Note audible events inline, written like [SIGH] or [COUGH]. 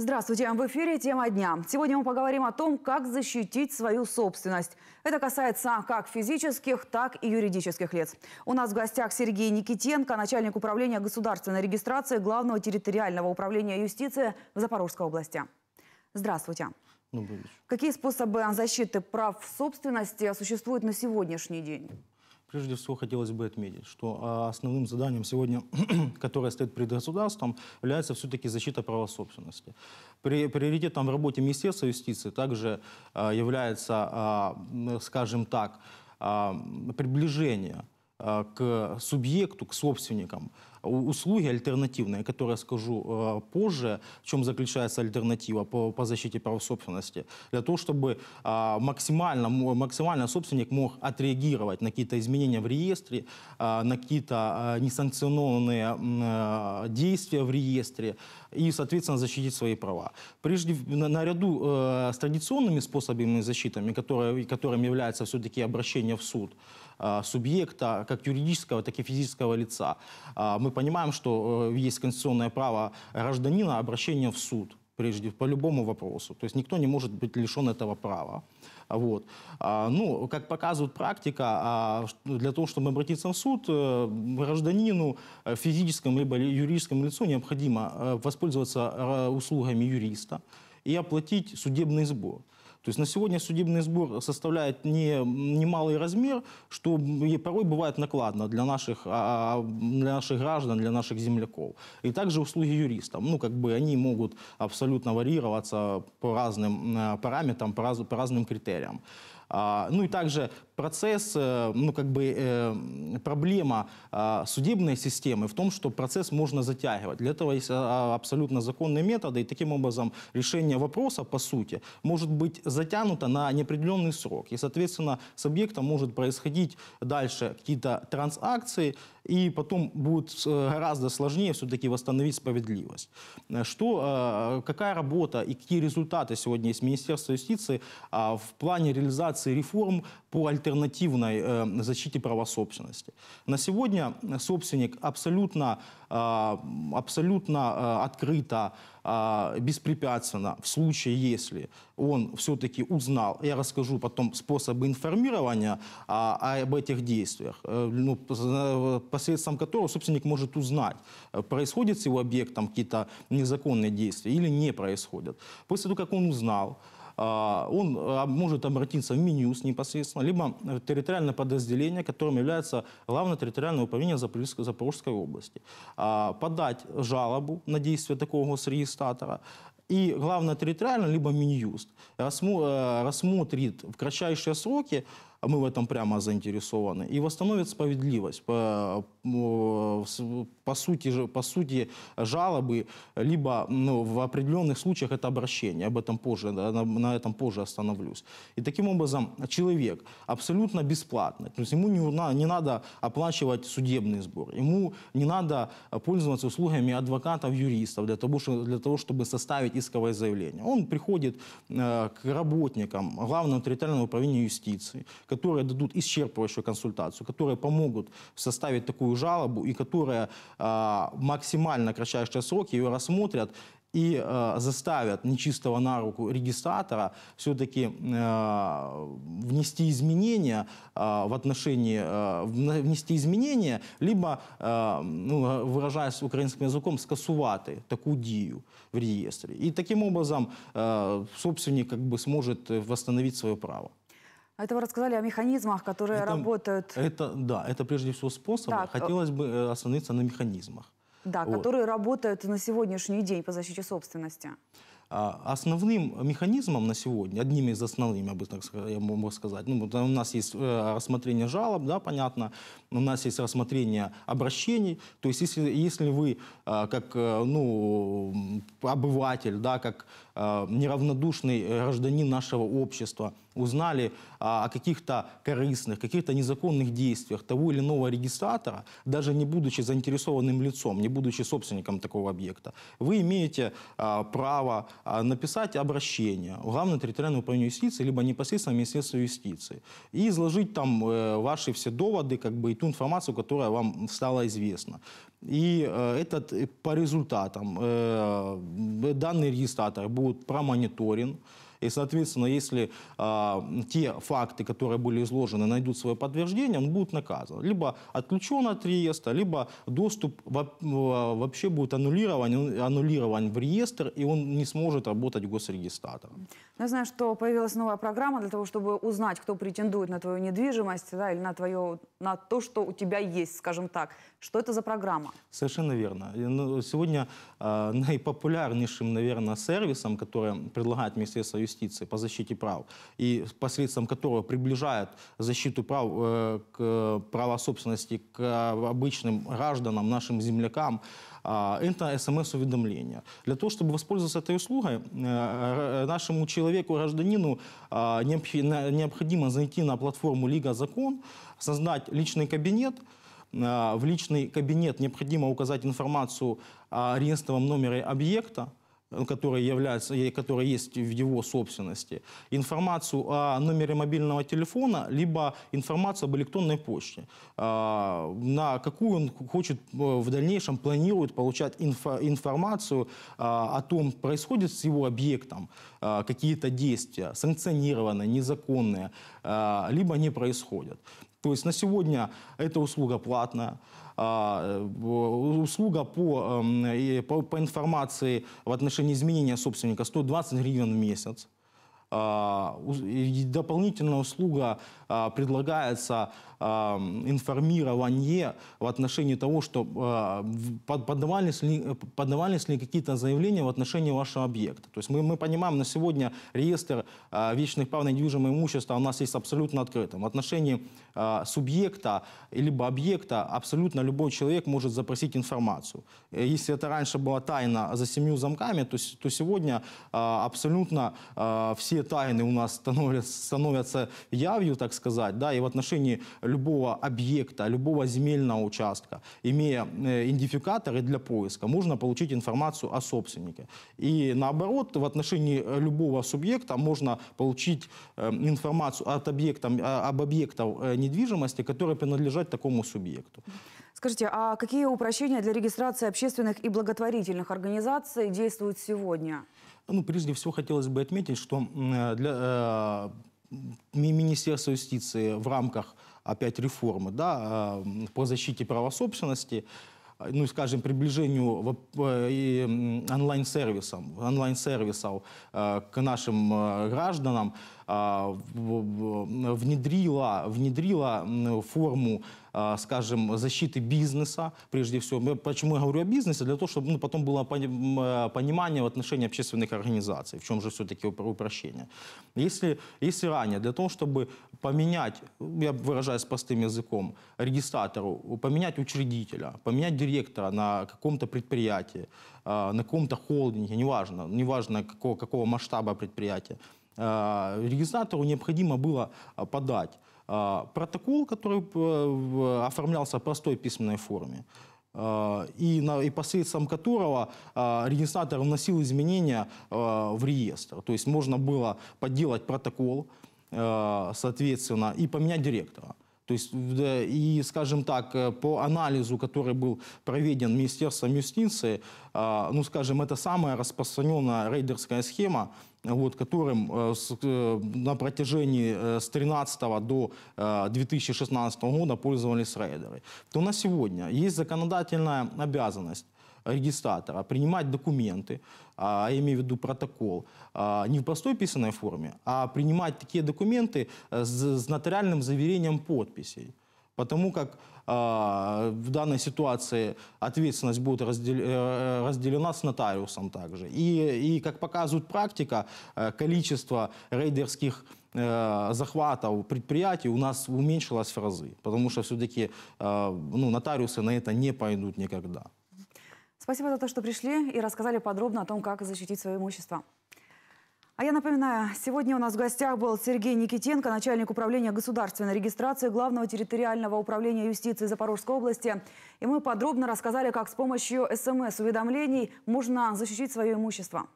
Здравствуйте, в эфире «Тема дня». Сегодня мы поговорим о том, как защитить свою собственность. Это касается как физических, так и юридических лиц. У нас в гостях Сергей Никитенко, начальник управления государственной регистрации Главного территориального управления юстиции в Запорожской области. Здравствуйте. Добрый вечер. Какие способы защиты прав собственности существуют на сегодняшний день? Прежде всего хотелось бы отметить, что а, основным заданием сегодня, [CLEARS THROAT] которое стоит перед государством, является все-таки защита права собственности. При, приоритетом в работе Министерства юстиции также а, является, а, скажем так, приближение к субъекту, к собственникам, услуги альтернативные, которые скажу э, позже, в чем заключается альтернатива по, по защите прав собственности, для того, чтобы а, максимально, максимально собственник мог отреагировать на какие-то изменения в реестре, а, на какие-то а, несанкционированные э, действия в реестре и, соответственно, защитить свои права. Прежде, наряду э, с традиционными способами защиты, которыми является все-таки обращение в суд, Э, субъекта, как юридического, так и физического лица. А, мы понимаем, что э, есть конституционное право гражданина обращения в суд прежде по любому вопросу. То есть никто не может быть лишен этого права. Вот. А, ну, как показывает практика, а, для того, чтобы обратиться в суд, э, гражданину, физическому либо юридическому лицу необходимо воспользоваться услугами юриста и оплатить судебный сбор. То есть на сегодня судебный сбор составляет не, немалый размер, что порой бывает накладно для наших, а, а, для наших граждан, для наших земляков. И также услуги юристам. Ну, как бы они могут абсолютно варьироваться по разным э, параметрам, по, раз, по разным критериям. А, ну и также процесс, э, ну как бы э, проблема а, судебной системы в том, что процесс можно затягивать. Для этого есть а, абсолютно законные методы, и таким образом решение вопроса, по сути, может быть затянуто на неопределенный срок. И, соответственно, с объектом может происходить дальше какие-то транзакции, и потом будет э, гораздо сложнее все-таки восстановить справедливость. Э, что, э, какая работа и какие результаты сегодня есть Министерства юстиции а, в плане реализации реформ по альтернативной защите права собственности? На сегодня собственник абсолютно, абсолютно открыто а, беспрепятственно, в случае, если он все-таки узнал, я расскажу потом способы информирования а, об этих действиях, э, ну, э, посредством которого собственник может узнать, э, происходит с его объектом какие-то незаконные действия или не происходят. После того, как он узнал, а, он а, может обратиться в Минюс непосредственно, либо в территориальное подразделение, которым является Главное территориальное управление Запорожской области, а, подать жалобу на действие такого госрегистратора, и главное территориально, либо Минюст э, рассмотрит в кратчайшие сроки а мы в этом прямо заинтересованы, и восстановят справедливость. По, по, сути, по сути, жалобы, либо ну, в определенных случаях это обращение, об этом позже, на, на этом позже остановлюсь. И таким образом человек абсолютно бесплатный то есть ему не, не надо оплачивать судебный сбор, ему не надо пользоваться услугами адвокатов, юристов для того, чтобы для того чтобы составить исковое заявление. Он приходит э, к работникам Главного территориального управления юстиции, которые дадут исчерпывающую консультацию, которые помогут составить такую жалобу и которые э, а, максимально кратчайшие сроки ее рассмотрят и э, заставят нечистого на руку регистратора все-таки э, а, внести изменения э, в отношении, э, внести изменения, либо, э, ну, выражаясь украинским языком, скасувати такую дию в реестре. И таким образом э, собственник как бы сможет восстановить свое право. А это вы рассказали о механизмах, которые это, работают. Это, да, это прежде всего способы. Так. Э, Хотелось бы э, остановиться на механизмах. Да, вот. которые работают на сегодняшний день по защите собственности. А, основным механизмом на сегодня, одним из основных, я, бы, так, я могу сказать, ну, у нас есть э, рассмотрение жалоб, да, понятно, у нас есть рассмотрение обращений, то есть если, если вы э, как э, ну, обыватель, да, как неравнодушный гражданин нашего общества, узнали о каких-то корыстных, каких-то незаконных действиях того или иного регистратора, даже не будучи заинтересованным лицом, не будучи собственником такого объекта, вы имеете право а, написать обращение в Главное территориальное управление юстиции, либо непосредственно Министерство юстиции, и изложить там э, ваши все доводы, как бы и ту информацию, которая вам стала известна. И э, этот э, по результатам данный регистратор будет промониторен, и, соответственно, если а, те факты, которые были изложены, найдут свое подтверждение, он будет наказан. Либо отключен от реестра, либо доступ вообще будет аннулирован, аннулирован в реестр, и он не сможет работать госрегистратором. Ну, я знаю, что появилась новая программа для того, чтобы узнать, кто претендует на твою недвижимость да, или на, твое, на то, что у тебя есть, скажем так. Что это за программа? Совершенно верно. Ну, сегодня э, наипопулярнейшим, наверное, сервисом, который предлагает Министерство юстиции, юстиции по защите прав, и посредством которого приближает защиту прав э, к права собственности к обычным гражданам, нашим землякам, а, это смс-уведомление. Эм Для того, чтобы воспользоваться этой услугой, э, э, нашему человеку, гражданину, а, необходимо зайти на платформу «Лига закон», создать личный кабинет, э, в личный кабинет необходимо указать информацию о реестровом номере объекта, которые, являются, которые есть в его собственности, информацию о номере мобильного телефона, либо информацию об электронной почте, а, на какую он хочет э, в дальнейшем планирует получать инфо информацию а, о том, происходит с его объектом а, какие-то действия, санкционированные, незаконные, либо не происходят. То есть на сегодня эта услуга платная. А, э, услуга по, эм, по, по информации в отношении изменения собственника 120 гривен в месяц. А, дополнительная услуга а, предлагается информирование в отношении того, что а, подавались ли, ли какие-то заявления в отношении вашего объекта. То есть мы, мы понимаем, на сегодня реестр а, вечных прав на недвижимое имущество у нас есть абсолютно открытым. В отношении а, субъекта либо объекта абсолютно любой человек может запросить информацию. Э, если это раньше была тайна за семью замками, то, то сегодня абсолютно все тайны у нас становятся, становятся явью, так сказать, да, и в отношении любого объекта, любого земельного участка, имея э, идентификаторы для поиска, можно получить информацию о собственнике. И наоборот, в отношении э, любого субъекта можно получить э, информацию от объекта, об объектах недвижимости, которые принадлежат такому субъекту. Скажите, а какие упрощения для регистрации общественных и благотворительных организаций действуют сегодня? Ну, прежде всего хотелось бы отметить, что для Министерство юстиции в рамках опять реформы да, э, по защите права собственности э, ну, скажем, приближению э, онлайн-сервисов онлайн, -сервисам, онлайн -сервисов, к нашим гражданам, а, внедрила, внедрила форму а, скажем, защиты бизнеса, прежде всего. Почему я говорю о бизнесе? Для того, чтобы ну, потом было понимание в отношении общественных организаций, в чем же все-таки упрощение. Если, если ранее, для того, чтобы поменять, я выражаюсь простым языком, регистратору, поменять учредителя, поменять директора на каком-то предприятии, а, на каком-то холдинге, неважно, неважно какого, какого масштаба предприятия, Э, регистратору необходимо было э, подать э, протокол, который оформлялся в простой письменной форме, и, на, и посредством которого регистратор вносил изменения в реестр. То есть можно было подделать протокол, соответственно, и поменять директора. То есть, и, скажем так, по анализу, который был проведен Министерством юстиции, ну, скажем, это самая распространенная рейдерская схема, вот, которым э, э, на протяжении э, с 2013 до 2016 года пользовались рейдеры, то на сегодня есть законодательная обязанность регистратора принимать документы, а, я имею в виду протокол, а, не в простой писанной форме, а принимать такие документы с нотариальным заверением подписей потому как а, в данной ситуации ответственность будет э, э, разделена с нотариусом также. И, и как показывает практика, э, количество рейдерских захватов предприятий у нас уменьшилось в разы, потому что все-таки ну, нотариусы на это не пойдут никогда. Спасибо за то, что пришли и рассказали подробно о том, как защитить свое имущество. А я напоминаю, сегодня у нас в гостях был Сергей Никитенко, начальник управления государственной регистрации Главного территориального управления юстиции Запорожской области. И мы подробно рассказали, как с помощью СМС-уведомлений можно защитить свое имущество.